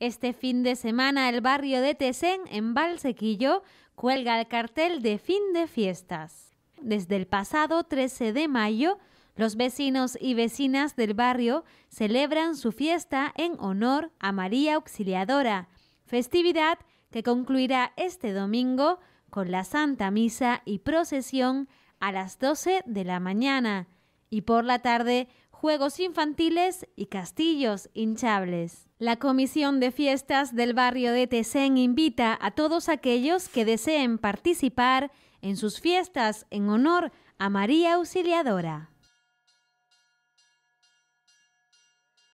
Este fin de semana el barrio de Tesén, en Valsequillo, cuelga el cartel de fin de fiestas. Desde el pasado 13 de mayo, los vecinos y vecinas del barrio celebran su fiesta en honor a María Auxiliadora, festividad que concluirá este domingo con la Santa Misa y procesión a las 12 de la mañana y por la tarde juegos infantiles y castillos hinchables. La Comisión de Fiestas del barrio de Tesén invita a todos aquellos que deseen participar en sus fiestas en honor a María Auxiliadora.